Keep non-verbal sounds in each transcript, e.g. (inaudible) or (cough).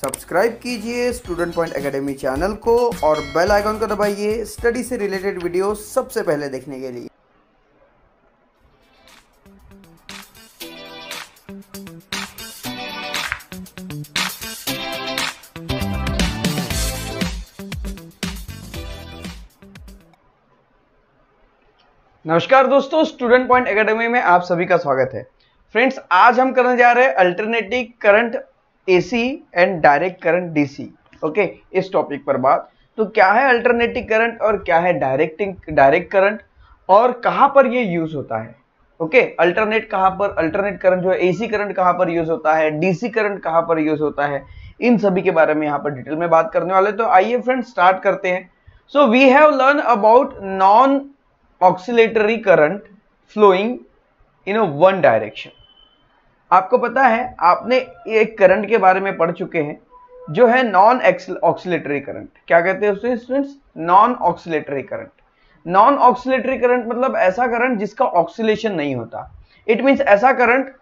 Subscribe कीजिए student point academy channel को और बेल आइकॉन को दबाइए स्टडी से रिलेटेड वीडियो सबसे पहले देखने के लिए नमस्कार दोस्तों स्टूडेंट पॉइंट एकेडमी में आप सभी का स्वागत है फ्रेंड्स आज हम करने जा रहे हैं alternative current AC and direct current DC okay इस टॉपिक पर बात तो क्या है अल्टरनेटिव करंट और क्या है डायरेक्टिंग डायरेक्ट करंट और कहां पर ये यूज होता है ओके अल्टरनेट कहां पर अल्टरनेट करंट जो है एसी करंट कहां पर यूज होता है डीसी करंट कहां पर यूज होता है इन सभी के बारे में यहां पर डिटेल में बात करने वाले तो आइए फ्रेंड स्टार्ट करते हैं so we have learn about non oscillatory current flowing in one direction आपको पता है आपने एक करंट के बारे में पढ़ चुके हैं जो है नॉन ऑक्सीटरी करंट क्या कहते हैं उसे students non oscillatory current non oscillatory current मतलब ऐसा करंट जिसका ऑक्सीलेशन नहीं होता इट मीन्स ऐसा करंट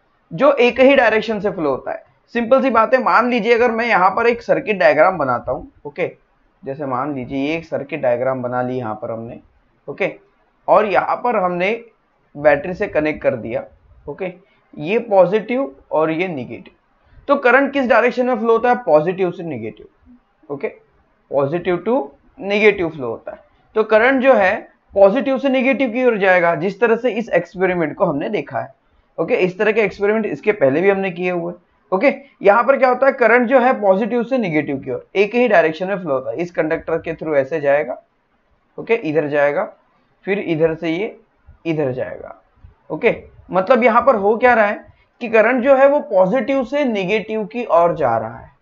जो एक ही डायरेक्शन से फ्लो होता है सिंपल सी बात है मान लीजिए अगर मैं यहाँ पर एक सर्किट डायग्राम बनाता हूँ ओके जैसे मान लीजिए ये एक सर्किट डायग्राम बना ली यहाँ पर हमने ओके और यहाँ पर हमने बैटरी से कनेक्ट कर दिया ओके ये पॉजिटिव और ये निगेटिव तो करंट किस डायरेक्शन में फ्लो होता है पॉजिटिव से negative okay positive to negative flow होता है तो करंट जो है पॉजिटिव से निगेटिव की ओर जाएगा जिस तरह से इस एक्सपेरिमेंट को हमने देखा है ओके okay, इस तरह के एक्सपेरिमेंट इसके पहले भी हमने किए हुए ओके okay, यहां पर क्या होता है करंट जो है पॉजिटिव से निगेटिव की ओर एक ही डायरेक्शन में फ्लो होता है इस कंडक्टर के थ्रू ऐसे जाएगा ओके okay, इधर जाएगा फिर इधर से ये इधर जाएगा ओके okay? मतलब यहां पर हो क्या रहा है कि करंट जो है वो पॉजिटिव से निगेटिव की ओर जा रहा है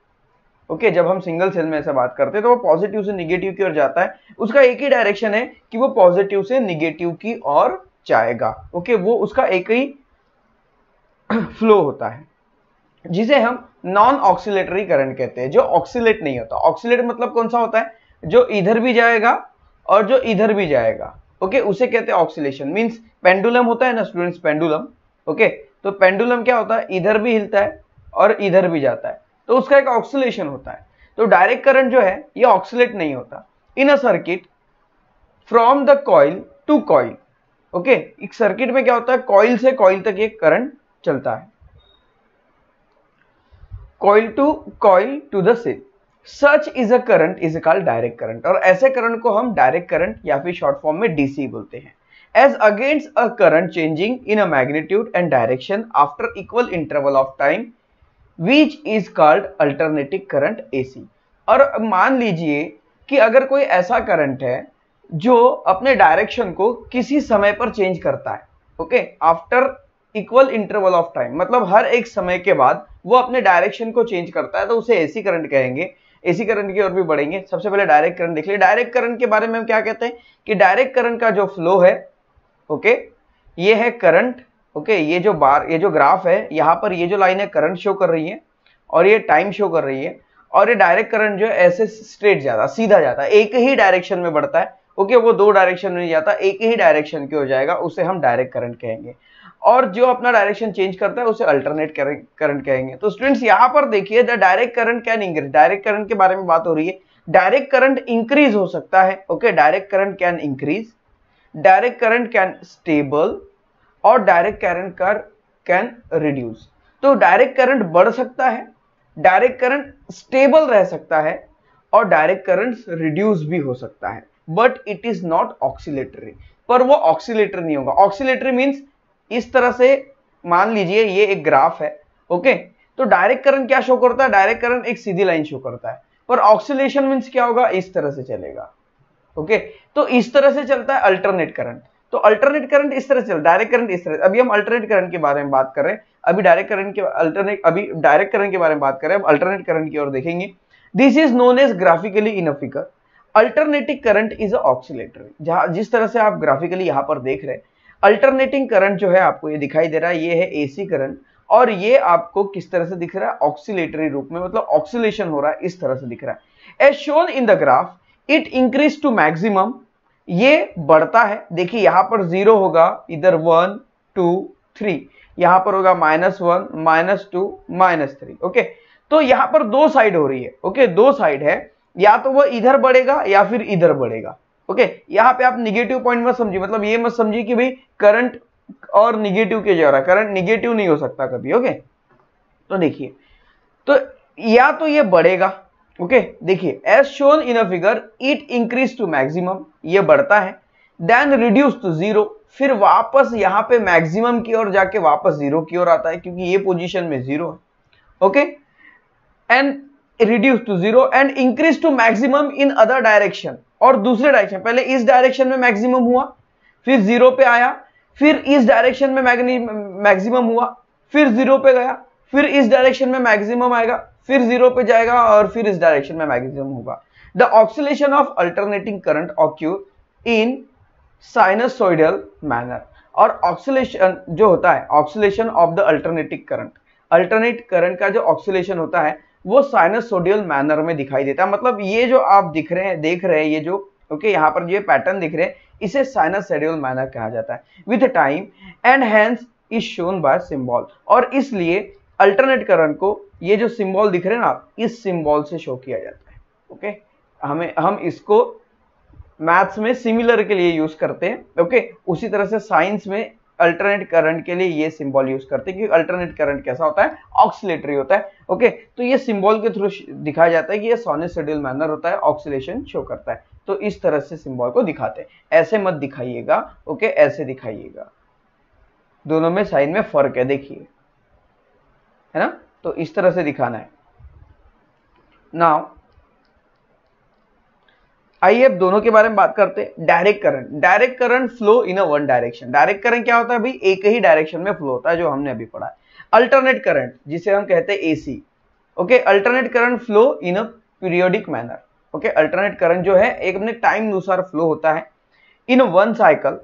ओके okay, जब हम सिंगल सेल में ऐसा बात करते हैं तो वो पॉजिटिव से निगेटिव की ओर जाता है उसका एक ही डायरेक्शन है कि वो पॉजिटिव से निगेटिव की ओर जाएगा ओके okay, वो उसका एक ही फ्लो (clears throat) होता है जिसे हम नॉन ऑक्सीटरी करंट कहते हैं जो ऑक्सीट नहीं होता ऑक्सीट मतलब कौन सा होता है जो इधर भी जाएगा और जो इधर भी जाएगा ओके उसे कहते हैं ऑक्सीलेशन मीन्स पेंडुलम होता है ना स्टूडेंट्स पेंडुलम ओके तो पेंडुलम क्या होता है इधर भी हिलता है और इधर भी जाता है तो उसका एक ऑक्सीलेशन होता है तो डायरेक्ट करंट जो है ये ऑक्सीलेट नहीं होता in a circuit from the coil to coil okay एक सर्किट में क्या होता है कॉइल से कॉइल तक एक करंट चलता है coil to coil to the cell such is a current is called direct current और ऐसे करंट को हम डायरेक्ट करंट या फिर शॉर्ट फॉर्म में डीसी बोलते हैं as against a current changing in a magnitude and direction after equal interval of time which is called alternative current AC और मान लीजिए कि अगर कोई ऐसा करंट है जो अपने डायरेक्शन को किसी समय पर चेंज करता है okay after equal interval of time मतलब हर एक समय के बाद वो अपने डायरेक्शन को चेंज करता है तो उसे एसी करंट कहेंगे एसी करंट की ओर भी बढ़ेंगे सबसे पहले डायरेक्ट करंट देख लिया डायरेक्ट करंट के बारे में हम क्या कहते हैं कि डायरेक्ट करंट का जो फ्लो है ओके ये है करंट ओके ये जो बार ये जो ग्राफ है यहाँ पर ये जो लाइन है करंट शो कर रही है और ये टाइम शो कर रही है और ये डायरेक्ट करंट जो है ऐसे स्ट्रेट जाता सीधा जाता है एक ही डायरेक्शन में बढ़ता है ओके okay, वो दो डायरेक्शन में नहीं जाता एक ही डायरेक्शन की हो जाएगा उसे हम डायरेक्ट करंट कहेंगे और जो अपना डायरेक्शन चेंज करता है उसे अल्टरनेट करंट कहेंगे तो स्टूडेंट्स यहां पर देखिए the direct current can increase direct current के बारे में बात हो रही है डायरेक्ट करंट इंक्रीज हो सकता है okay direct current can increase direct current can stable और डायरेक्ट करंट कर कैन रिड्यूस तो डायरेक्ट करंट बढ़ सकता है डायरेक्ट करंट स्टेबल रह सकता है और डायरेक्ट करंट रिड्यूस भी हो सकता है but it is not oscillatory पर वो ऑक्सीलेटरी नहीं होगा ऑक्सीलेटरी मीन्स इस तरह से मान लीजिए ये एक ग्राफ है ओके तो डायरेक्ट करंट क्या शो करता है डायरेक्ट करंट एक सीधी लाइन शो करता है पर ऑक्सीलेशन मीन्स क्या होगा इस तरह से चलेगा ओके तो इस तरह से चलता है अल्टरनेट करंट तो अल्टरनेट करंट इस तरह से डायरेक्ट करंट इस तरह अभी हम अल्टरनेट करंट के बारे में बात कर रहे हैं अभी डायरेक्ट करंट के अल्टरनेट अभी डायरेक्ट करंट के बारे में बात कर रहे हैं अल्टरनेट करंट की ओर देखेंगे this is known as graphically in alternative current is a जहां जिस तरह से आप ग्राफिकली यहां पर देख रहे हैं अल्टरनेटिंग करंट जो है आपको ये दिखाई दे रहा है ये है एसी करंट और ये आपको किस तरह से दिख रहा है ऑक्सीलेटरी रूप में मतलब ऑक्सीलेशन हो रहा है इस तरह से दिख रहा है as shown in the graph it increase to maximum ये बढ़ता है देखिए यहां पर जीरो होगा इधर वन टू थ्री यहां पर होगा minus one minus two minus three okay तो यहां पर दो साइड हो रही है ओके okay? दो साइड है या तो वह इधर बढ़ेगा या फिर इधर बढ़ेगा ओके यहां पे आप निगेटिव पॉइंट मत समझिए मतलब ये मत समझिए कि भाई करंट और निगेटिव के जा रहा है करंट निगेटिव नहीं हो सकता कभी ओके तो देखिए तो या तो ये बढ़ेगा ओके देखिए as shown in a figure it increase to maximum ये बढ़ता है देन रिड्यूस टू जीरो फिर वापस यहां पे मैक्सिमम की ओर जाके वापस जीरो की ओर आता है क्योंकि ये पोजीशन में जीरो है okay and reduce to zero and increase to maximum in other direction और दूसरे डायरेक्शन पहले इस डायरेक्शन में मैक्सिमम हुआ फिर जीरो पे आया फिर इस डायरेक्शन में मैक्सिमम हुआ फिर जीरो पे गया फिर इस डायरेक्शन में मैक्सिमम आएगा फिर जीरो पे जाएगा और फिर इस डायरेक्शन में मैक्सिमम होगा the oscillation of alternating current occur in sinusoidal manner और ऑक्सीलेशन जो होता है oscillation of the alternating current alternate current का जो ऑक्सीलेशन होता है वो साइनसोडियल मैनर में दिखाई देता है मतलब ये जो आप दिख रहे हैं देख रहे हैं ये जो ओके यहाँ पर जो पैटर्न दिख रहे हैं इसे साइनसोडियल मैनर कहा जाता है with time and hence is shown by symbol और इसलिए अल्टरनेट करंट को ये जो सिम्बॉल दिख रहे हैं ना इस सिम्बॉल से शो किया जाता है ओके हमें हम इसको मैथ्स में सिमिलर के लिए यूज करते हैं ओके उसी तरह से साइंस में अल्टरनेट करंट के लिए ये सिंबल यूज करते हैं क्योंकि अल्टरनेट करंट कैसा होता है ऑक्सीटरी होता है ओके तो ये सिंबल के थ्रू दिखाया जाता है कि ये सोने सेड्यूल मैनर होता है ऑक्सीलेशन शो करता है तो इस तरह से सिंबल को दिखाते हैं ऐसे मत दिखाइएगा ओके ऐसे दिखाइएगा दोनों में साइन में फर्क है देखिए है ना तो इस तरह से दिखाना है नाउ आइए अब दोनों के बारे में बात करते हैं direct current direct current flow in a one direction direct current क्या होता है भाई एक ही डायरेक्शन में फ्लो होता है जो हमने अभी पढ़ा अल्टरनेट करंट जिसे हम कहते हैं AC okay alternate current flow in a periodic manner okay alternate current जो है एक अपने टाइम अनुसार फ्लो होता है in one cycle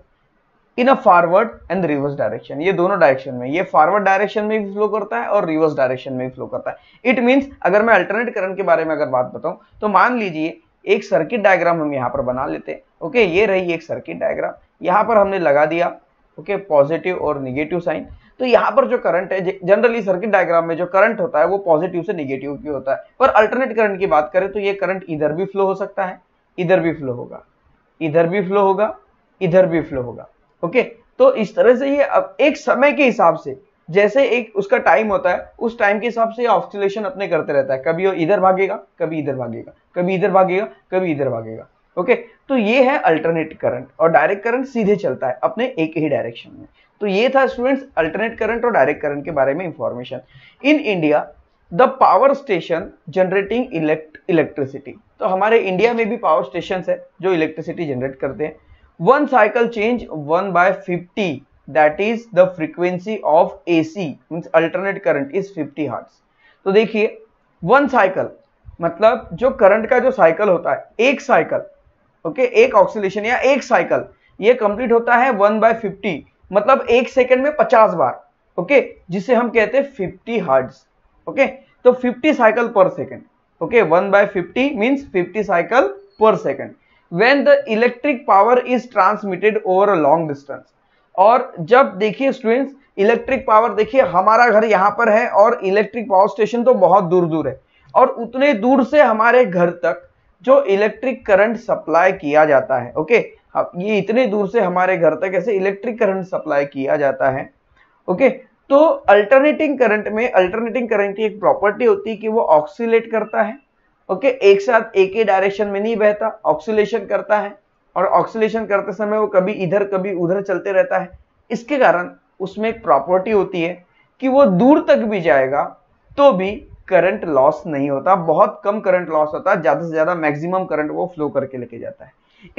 in a forward and reverse direction ये दोनों डायरेक्शन में ये फॉरवर्ड डायरेक्शन में भी फ्लो करता है और रिवर्स डायरेक्शन में भी फ्लो करता है इट मींस अगर मैं अल्टरनेट करंट के बारे में अगर बात बताऊं तो मान लीजिए एक सर्किट डायग्राम हम यहाँ पर बना लेते हैं ओके ये रही एक सर्किट डायग्राम यहाँ पर हमने लगा दिया ओके पॉजिटिव और निगेटिव साइन तो यहाँ पर जो करंट है जनरली सर्किट डायग्राम में जो करंट होता है वो पॉजिटिव से निगेटिव की होता है पर अल्टरनेट करंट की बात करें तो ये करंट इधर भी फ्लो हो सकता है इधर भी फ्लो होगा इधर भी फ्लो होगा इधर भी फ्लो होगा ओके तो इस तरह से ये अब एक समय के हिसाब से जैसे एक उसका टाइम होता है उस टाइम के हिसाब से ऑक्सीलेशन अपने करते रहता है कभी वो इधर भागेगा कभी इधर भागेगा कभी इधर भागेगा कभी इधर भागेगा ओके तो ये है अल्टरनेट करंट और डायरेक्ट करंट सीधे चलता है अपने एक ही डायरेक्शन में तो ये था स्टूडेंट्स अल्टरनेट करंट और डायरेक्ट करंट के बारे में information in India the power station generating electricity तो हमारे इंडिया में भी पावर स्टेशन है जो इलेक्ट्रिसिटी जनरेट करते हैं one cycle change one by fifty that is the frequency of AC mean alternate current is 50 hertz तो देखिए वन साइकिल मतलब जो करंट का जो साइकिल होता है एक साइकिल ओके okay, एक ऑक्सीलेशन या एक साइकिल ये कंप्लीट होता है वन बाय फिफ्टी मतलब एक सेकंड में पचास बार ओके okay, जिसे हम कहते हैं फिफ्टी हर्ट्स ओके तो fifty cycle per second okay one by fifty means fifty cycle per second when the electric power is transmitted over a long distance और जब देखिए स्टूडेंट्स इलेक्ट्रिक पावर देखिए हमारा घर यहां पर है और इलेक्ट्रिक पावर स्टेशन तो बहुत दूर दूर है और उतने दूर से हमारे घर तक जो इलेक्ट्रिक करंट सप्लाई किया जाता है ओके हाँ, ये इतने दूर से हमारे घर तक ऐसे इलेक्ट्रिक करंट सप्लाई किया जाता है ओके तो अल्टरनेटिंग करंट में अल्टरनेटिंग करंट की एक प्रॉपर्टी होती है कि वो ऑक्सीलेट करता है ओके एक साथ एक ही डायरेक्शन में नहीं बहता ऑक्सीलेशन करता है और ऑक्सीलेशन करते समय वो कभी इधर कभी उधर चलते रहता है इसके कारण उसमें एक प्रॉपर्टी होती है कि वो दूर तक भी जाएगा तो भी करंट लॉस नहीं होता बहुत कम करंट लॉस होता है ज्यादा से ज्यादा मैक्सिमम करंट वो फ्लो करके लेके जाता है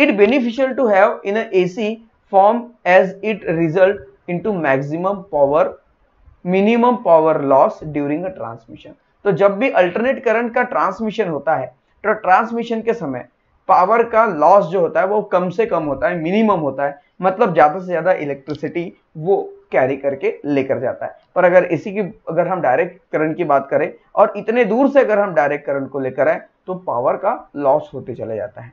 it beneficial to have in A C form as it result into maximum power minimum power loss during a transmission तो जब भी अल्टरनेट करंट का ट्रांसमिशन होता है तो ट्रांसमिशन के समय पावर का लॉस जो होता है वो कम से कम होता है मिनिमम होता है मतलब ज़्यादा से ज़्यादा इलेक्ट्रिसिटी वो कैरी करके लेकर जाता है पर अगर इसी की अगर हम डायरेक्ट करंट की बात करें और इतने दूर से अगर हम डायरेक्ट करंट को लेकर आए तो पावर का लॉस होते चले जाता है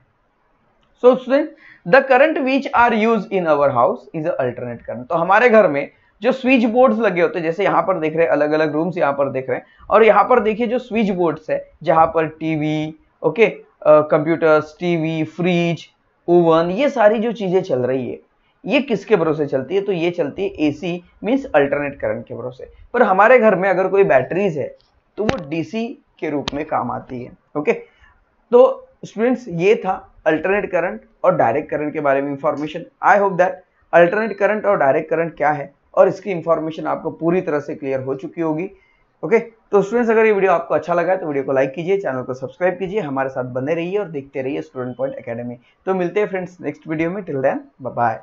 so student the current which are use in our house is alternate current तो हमारे घर में जो स्विच बोर्ड्स लगे होते हैं जैसे यहां पर देख रहे हैं अलग अलग रूम्स यहाँ पर देख रहे हैं और यहाँ पर देखिए जो स्विच बोर्ड्स है जहां पर TV okay okay, computers TV fridge oven ये सारी जो चीज़ें चल रही है ये किसके भरोसे चलती है तो ये चलती है एसी मीन्स अल्टरनेट करंट के भरोसे पर हमारे घर में अगर कोई बैटरीज है तो वो डीसी के रूप में काम आती है ओके तो स्टूडेंट्स ये था अल्टरनेट करंट और डायरेक्ट करंट के बारे में information I hope that alternate current और डायरेक्ट करंट क्या है और इसकी इंफॉर्मेशन आपको पूरी तरह से क्लियर हो चुकी होगी ओके okay? तो स्टूडेंट्स अगर ये वीडियो आपको अच्छा लगा है तो वीडियो को लाइक कीजिए चैनल को सब्सक्राइब कीजिए हमारे साथ बने रहिए और देखते रहिए स्टूडेंट पॉइंट अकेडमी तो मिलते हैं फ्रेंड्स नेक्स्ट वीडियो में टिल देन बाय